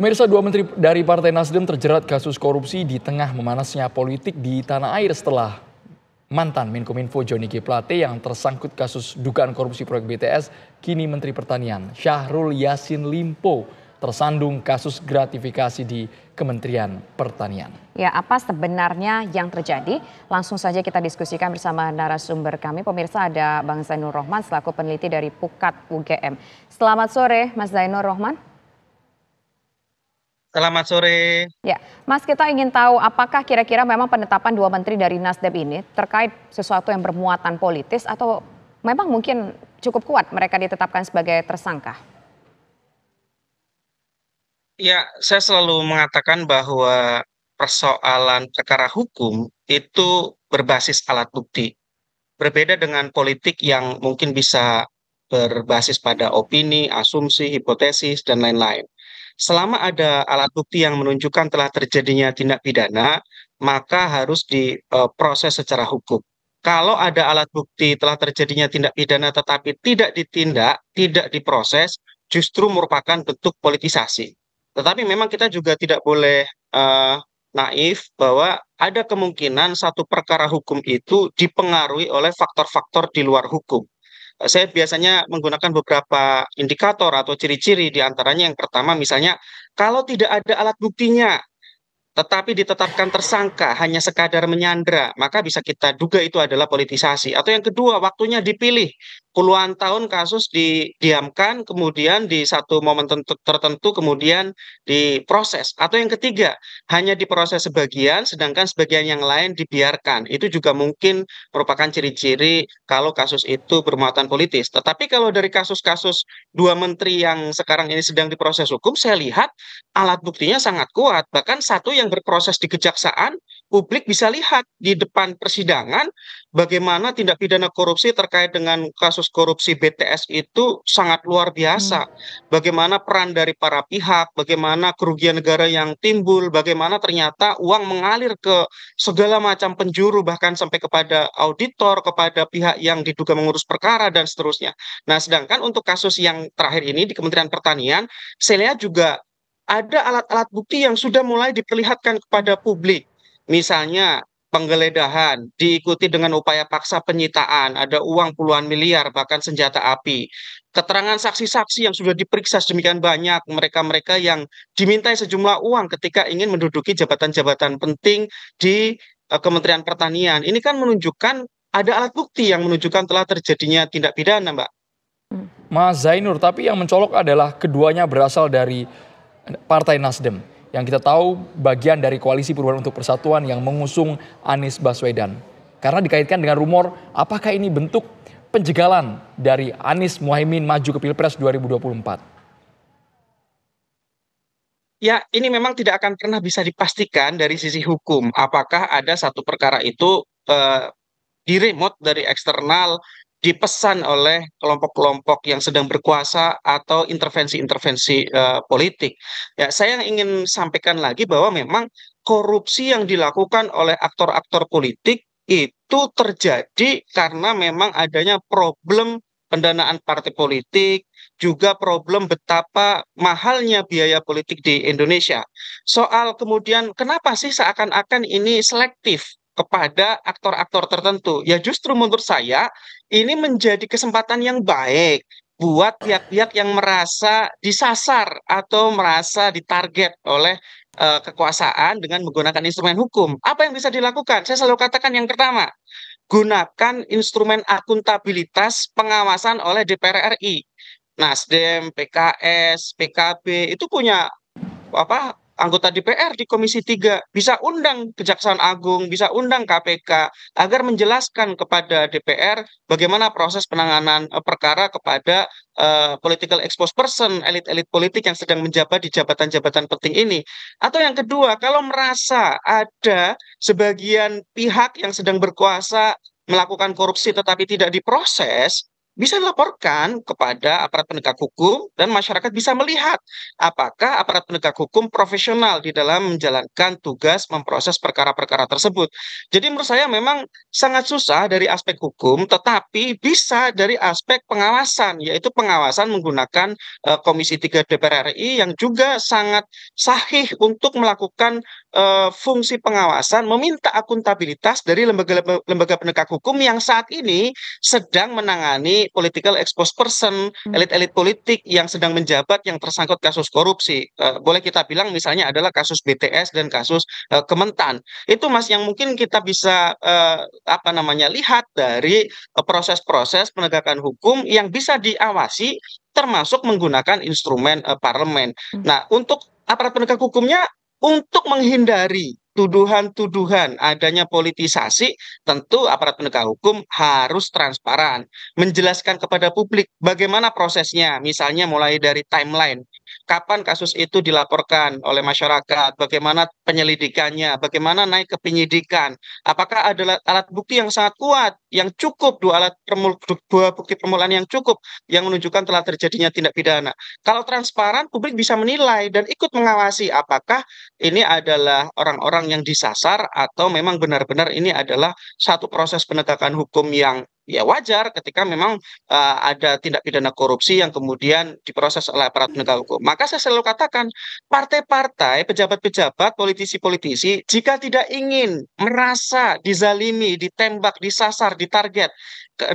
Pemirsa dua menteri dari Partai Nasdem terjerat kasus korupsi di tengah memanasnya politik di tanah air setelah mantan Menkominfo Joni G. Plate yang tersangkut kasus dugaan korupsi proyek BTS kini Menteri Pertanian Syahrul Yasin Limpo tersandung kasus gratifikasi di Kementerian Pertanian. Ya, apa sebenarnya yang terjadi? Langsung saja kita diskusikan bersama narasumber kami. Pemirsa ada Bang Zainul Rohman selaku peneliti dari Pukat UGM. Selamat sore Mas Zainul Rohman. Selamat sore. Ya, Mas kita ingin tahu apakah kira-kira memang penetapan dua menteri dari Nasdem ini terkait sesuatu yang bermuatan politis atau memang mungkin cukup kuat mereka ditetapkan sebagai tersangka? Ya, saya selalu mengatakan bahwa persoalan perkara hukum itu berbasis alat bukti. Berbeda dengan politik yang mungkin bisa berbasis pada opini, asumsi, hipotesis, dan lain-lain selama ada alat bukti yang menunjukkan telah terjadinya tindak pidana, maka harus diproses secara hukum. Kalau ada alat bukti telah terjadinya tindak pidana tetapi tidak ditindak, tidak diproses, justru merupakan bentuk politisasi. Tetapi memang kita juga tidak boleh uh, naif bahwa ada kemungkinan satu perkara hukum itu dipengaruhi oleh faktor-faktor di luar hukum saya biasanya menggunakan beberapa indikator atau ciri ciri diantaranya yang pertama misalnya kalau tidak ada alat buktinya tetapi ditetapkan tersangka hanya sekadar menyandra, maka bisa kita duga itu adalah politisasi. Atau yang kedua, waktunya dipilih. Puluhan tahun kasus didiamkan, kemudian di satu momen tertentu kemudian diproses. Atau yang ketiga, hanya diproses sebagian, sedangkan sebagian yang lain dibiarkan. Itu juga mungkin merupakan ciri-ciri kalau kasus itu bermuatan politis. Tetapi kalau dari kasus-kasus dua menteri yang sekarang ini sedang diproses hukum, saya lihat alat buktinya sangat kuat. Bahkan satu yang berproses di kejaksaan, publik bisa lihat di depan persidangan bagaimana tindak pidana korupsi terkait dengan kasus korupsi BTS itu sangat luar biasa. Hmm. Bagaimana peran dari para pihak, bagaimana kerugian negara yang timbul, bagaimana ternyata uang mengalir ke segala macam penjuru bahkan sampai kepada auditor, kepada pihak yang diduga mengurus perkara dan seterusnya. Nah, sedangkan untuk kasus yang terakhir ini di Kementerian Pertanian, saya lihat juga ada alat-alat bukti yang sudah mulai diperlihatkan kepada publik. Misalnya penggeledahan diikuti dengan upaya paksa penyitaan, ada uang puluhan miliar bahkan senjata api. Keterangan saksi-saksi yang sudah diperiksa sedemikian banyak, mereka-mereka yang dimintai sejumlah uang ketika ingin menduduki jabatan-jabatan penting di uh, Kementerian Pertanian. Ini kan menunjukkan ada alat bukti yang menunjukkan telah terjadinya tindak pidana, Mbak. Mas Zainur, tapi yang mencolok adalah keduanya berasal dari Partai Nasdem yang kita tahu bagian dari koalisi perubahan untuk persatuan yang mengusung Anies Baswedan. Karena dikaitkan dengan rumor apakah ini bentuk penjegalan dari Anies Muhaimin maju ke Pilpres 2024. Ya, ini memang tidak akan pernah bisa dipastikan dari sisi hukum apakah ada satu perkara itu eh, diremot dari eksternal dipesan oleh kelompok-kelompok yang sedang berkuasa atau intervensi-intervensi uh, politik. Ya, saya ingin sampaikan lagi bahwa memang korupsi yang dilakukan oleh aktor-aktor politik itu terjadi karena memang adanya problem pendanaan partai politik, juga problem betapa mahalnya biaya politik di Indonesia. Soal kemudian kenapa sih seakan-akan ini selektif? kepada aktor-aktor tertentu. Ya justru menurut saya ini menjadi kesempatan yang baik buat pihak-pihak yang merasa disasar atau merasa ditarget oleh uh, kekuasaan dengan menggunakan instrumen hukum. Apa yang bisa dilakukan? Saya selalu katakan yang pertama, gunakan instrumen akuntabilitas pengawasan oleh DPR RI. Nasdem, PKS, PKB itu punya apa anggota DPR di Komisi 3, bisa undang Kejaksaan Agung, bisa undang KPK agar menjelaskan kepada DPR bagaimana proses penanganan eh, perkara kepada uh, political exposed person, elit-elit politik yang sedang menjabat di jabatan-jabatan penting ini. Atau yang kedua, kalau merasa ada sebagian pihak yang sedang berkuasa melakukan korupsi tetapi tidak diproses, bisa dilaporkan kepada aparat penegak hukum dan masyarakat bisa melihat apakah aparat penegak hukum profesional di dalam menjalankan tugas memproses perkara-perkara tersebut. Jadi menurut saya memang sangat susah dari aspek hukum tetapi bisa dari aspek pengawasan yaitu pengawasan menggunakan eh, Komisi 3 DPR RI yang juga sangat sahih untuk melakukan eh, fungsi pengawasan meminta akuntabilitas dari lembaga-lembaga penegak hukum yang saat ini sedang menangani political exposed person, hmm. elit-elit politik yang sedang menjabat yang tersangkut kasus korupsi. Uh, boleh kita bilang misalnya adalah kasus BTS dan kasus uh, Kementan. Itu Mas yang mungkin kita bisa uh, apa namanya lihat dari proses-proses uh, penegakan hukum yang bisa diawasi termasuk menggunakan instrumen uh, parlemen. Hmm. Nah, untuk aparat penegak hukumnya untuk menghindari tuduhan-tuduhan adanya politisasi, tentu aparat penegak hukum harus transparan, menjelaskan kepada publik bagaimana prosesnya, misalnya mulai dari timeline kapan kasus itu dilaporkan oleh masyarakat, bagaimana penyelidikannya, bagaimana naik ke penyidikan, apakah ada alat bukti yang sangat kuat, yang cukup dua alat permul, dua bukti permulaan yang cukup yang menunjukkan telah terjadinya tindak pidana. Kalau transparan, publik bisa menilai dan ikut mengawasi apakah ini adalah orang-orang yang disasar atau memang benar-benar ini adalah satu proses penegakan hukum yang ya wajar ketika memang uh, ada tindak pidana korupsi yang kemudian diproses oleh aparat penegak hukum. Maka saya selalu katakan, partai-partai, pejabat-pejabat, politisi-politisi, jika tidak ingin merasa dizalimi, ditembak, disasar, ditarget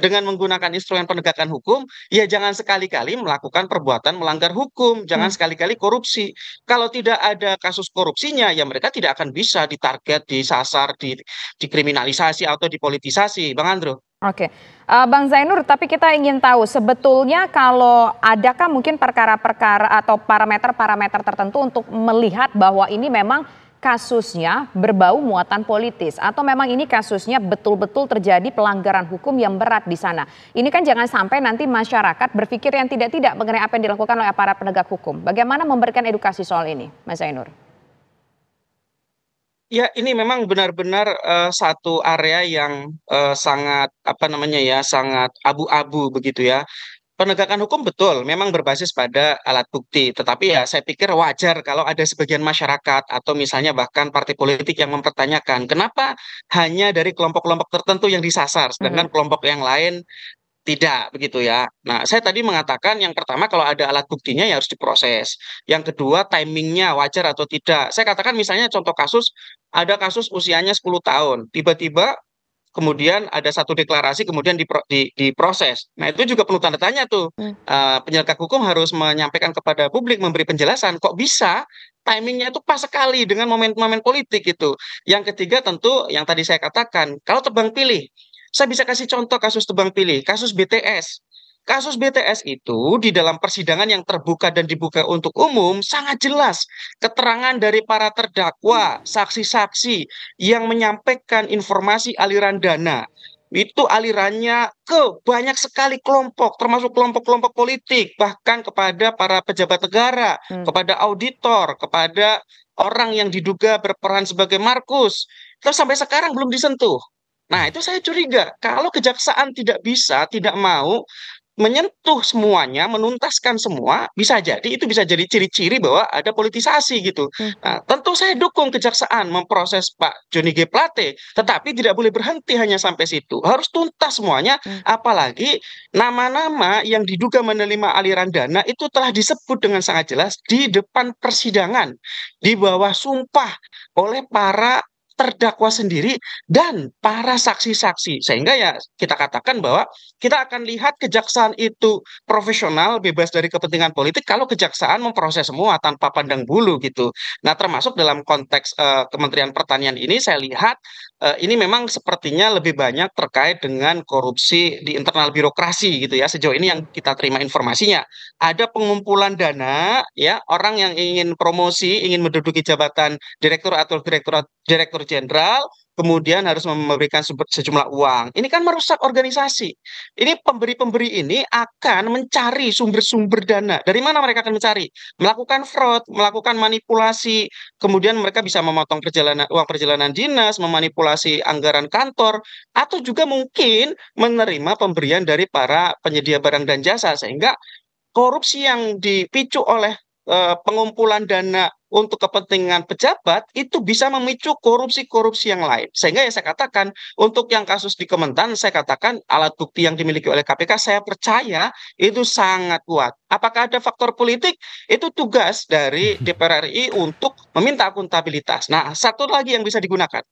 dengan menggunakan instrumen penegakan hukum, ya jangan sekali-kali melakukan perbuatan melanggar hukum, jangan hmm. sekali-kali korupsi. Kalau tidak ada kasus korupsinya, ya mereka tidak akan bisa ditarget, disasar, di, dikriminalisasi atau dipolitisasi, Bang Andro. Oke, uh, Bang Zainur, tapi kita ingin tahu sebetulnya kalau adakah mungkin perkara-perkara atau parameter-parameter tertentu untuk melihat bahwa ini memang kasusnya berbau muatan politis atau memang ini kasusnya betul-betul terjadi pelanggaran hukum yang berat di sana. Ini kan jangan sampai nanti masyarakat berpikir yang tidak-tidak mengenai apa yang dilakukan oleh aparat penegak hukum. Bagaimana memberikan edukasi soal ini, Mas Zainur? Ya, ini memang benar-benar uh, satu area yang uh, sangat apa namanya ya, sangat abu-abu begitu ya. Penegakan hukum betul memang berbasis pada alat bukti, tetapi ya saya pikir wajar kalau ada sebagian masyarakat atau misalnya bahkan partai politik yang mempertanyakan kenapa hanya dari kelompok-kelompok tertentu yang disasar, sedangkan hmm. kelompok yang lain tidak begitu ya. Nah, saya tadi mengatakan yang pertama kalau ada alat buktinya ya harus diproses. Yang kedua timingnya wajar atau tidak. Saya katakan misalnya contoh kasus ada kasus usianya 10 tahun, tiba-tiba kemudian ada satu deklarasi kemudian dipro, di, diproses. Nah itu juga penuh tanda tanya tuh. Hmm. Uh, eh, penyelenggara hukum harus menyampaikan kepada publik memberi penjelasan kok bisa timingnya itu pas sekali dengan momen-momen politik itu. Yang ketiga tentu yang tadi saya katakan kalau tebang pilih saya bisa kasih contoh kasus tebang pilih, kasus BTS. Kasus BTS itu di dalam persidangan yang terbuka dan dibuka untuk umum sangat jelas keterangan dari para terdakwa, saksi-saksi yang menyampaikan informasi aliran dana. Itu alirannya ke banyak sekali kelompok, termasuk kelompok-kelompok politik, bahkan kepada para pejabat negara, hmm. kepada auditor, kepada orang yang diduga berperan sebagai Markus. Terus sampai sekarang belum disentuh. Nah, itu saya curiga kalau kejaksaan tidak bisa, tidak mau menyentuh semuanya, menuntaskan semua, bisa jadi itu bisa jadi ciri-ciri bahwa ada politisasi gitu. Hmm. Nah, tentu saya dukung kejaksaan memproses Pak Joni G Plate, tetapi tidak boleh berhenti hanya sampai situ. Harus tuntas semuanya, hmm. apalagi nama-nama yang diduga menerima aliran dana itu telah disebut dengan sangat jelas di depan persidangan, di bawah sumpah oleh para terdakwa sendiri dan para saksi-saksi. Sehingga ya kita katakan bahwa kita akan lihat kejaksaan itu profesional, bebas dari kepentingan politik kalau kejaksaan memproses semua tanpa pandang bulu gitu. Nah, termasuk dalam konteks uh, Kementerian Pertanian ini saya lihat uh, ini memang sepertinya lebih banyak terkait dengan korupsi di internal birokrasi gitu ya. Sejauh ini yang kita terima informasinya ada pengumpulan dana ya orang yang ingin promosi, ingin menduduki jabatan direktur atau direktur direktur Jenderal, kemudian harus memberikan sejumlah uang. Ini kan merusak organisasi. Ini pemberi-pemberi ini akan mencari sumber-sumber dana. Dari mana mereka akan mencari? Melakukan fraud, melakukan manipulasi, kemudian mereka bisa memotong perjalanan uang perjalanan dinas, memanipulasi anggaran kantor, atau juga mungkin menerima pemberian dari para penyedia barang dan jasa sehingga korupsi yang dipicu oleh eh, pengumpulan dana untuk kepentingan pejabat itu bisa memicu korupsi-korupsi yang lain. Sehingga ya saya katakan untuk yang kasus di Kementan saya katakan alat bukti yang dimiliki oleh KPK saya percaya itu sangat kuat. Apakah ada faktor politik? Itu tugas dari hmm. DPR RI untuk meminta akuntabilitas. Nah, satu lagi yang bisa digunakan.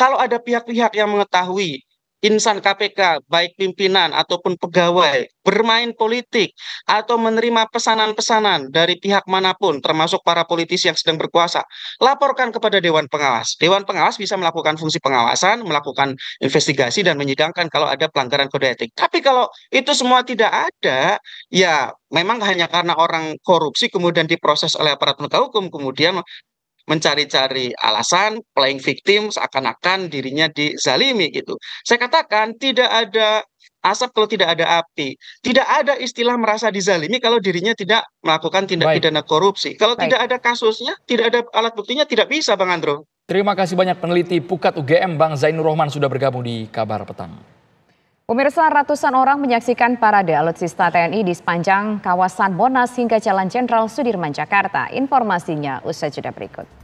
Kalau ada pihak-pihak yang mengetahui insan KPK, baik pimpinan ataupun pegawai, bermain politik atau menerima pesanan-pesanan dari pihak manapun, termasuk para politisi yang sedang berkuasa, laporkan kepada Dewan Pengawas. Dewan Pengawas bisa melakukan fungsi pengawasan, melakukan investigasi, dan menyidangkan kalau ada pelanggaran kode etik. Tapi kalau itu semua tidak ada, ya memang hanya karena orang korupsi kemudian diproses oleh aparat penegak hukum, kemudian mencari-cari alasan, playing victim seakan-akan dirinya dizalimi gitu. Saya katakan tidak ada asap kalau tidak ada api. Tidak ada istilah merasa dizalimi kalau dirinya tidak melakukan tindak Baik. pidana korupsi. Kalau Baik. tidak ada kasusnya, tidak ada alat buktinya tidak bisa Bang Andro. Terima kasih banyak peneliti Pukat UGM Bang Zainur Rohman sudah bergabung di Kabar Petang. Pemirsa ratusan orang menyaksikan parade alutsista TNI di sepanjang kawasan Monas hingga Jalan Jenderal Sudirman Jakarta. Informasinya usai jeda berikut.